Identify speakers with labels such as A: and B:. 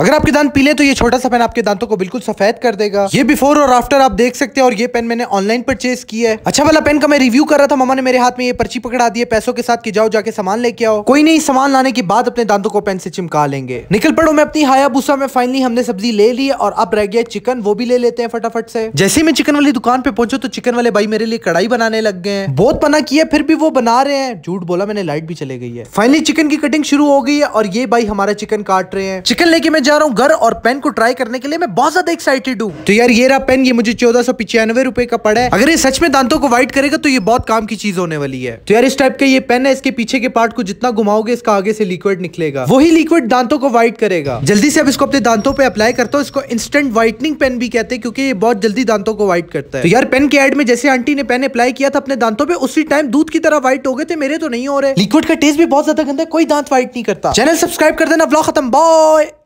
A: अगर आपके दांत पीले तो ये छोटा सा पेन आपके दांतों को बिल्कुल सफेद कर देगा ये बिफोर और आफ्टर आप देख सकते हैं और ये पेन मैंने ऑनलाइन परचेज किया है अच्छा वाला पेन का मैं रिव्यू कर रहा था मामा ने मेरे हाथ में ये पर्ची पकड़ा दी है पैसों के साथ की जाओ जाके सामान लेके आओ कोई नहीं सामान लाने के बाद अपने दांतों को पेन से चिमका लेंगे निकल पड़ो मैं अपनी भूसा में फाइनली हमने सब्जी ले ली और अब रह गया चिकन वो भी ले लेते हैं फटाफट से जैसे ही मैं चिकन वाली दुकान पे पहुंचो तो चिकन वाले भाई मेरे लिए कड़ाई बनाने लग गए बहुत मना किया फिर भी वो बना रहे हैं झूठ बोला मैंने लाइट भी चले गई है फाइनली चिकन की कटिंग शुरू हो गई है और ये भाई हमारा चिकन काट रहे हैं चिकन लेके मैं जा रहा हूँ घर और पेन को ट्राई करने के लिए मैं बहुत ज्यादा एक्साइटेड हूँ तो यार ये रहा पेन ये मुझे चौदह सौ पिचानवे रुपए का पड़ा है अगर ये सच में दांतों को व्हाइट करेगा तो ये बहुत काम की चीज होने वाली है तो यार इस टाइप का ये पेन है इसके पीछे के पार्ट को जितना घुमाओगे इसका आगे से लिक्विड निकलेगा वही लिक्विड दांतों को व्हाइट करेगा जल्दी से अब इसको अपने दांतों पर अप्लाई करता हूँ इसको इंस्टेंट व्हाइटनिंग पेन भी कहते हैं क्योंकि ये बहुत जल्दी दांतों को व्हाइट करता है तो यार पेन के एड में जैसे आंटी ने पेन अप्लाई किया था अपने दांतों पर उसी टाइम दूध की तरह व्हाइट हो गए थे मेरे तो नहीं हो रहे लिक्विड का टेस्ट भी बहुत ज्यादा गंदा है कोई दांत व्हाइट नहीं करता चैनल सब्सक्राइब कर देना ब्लॉग खत्म बॉय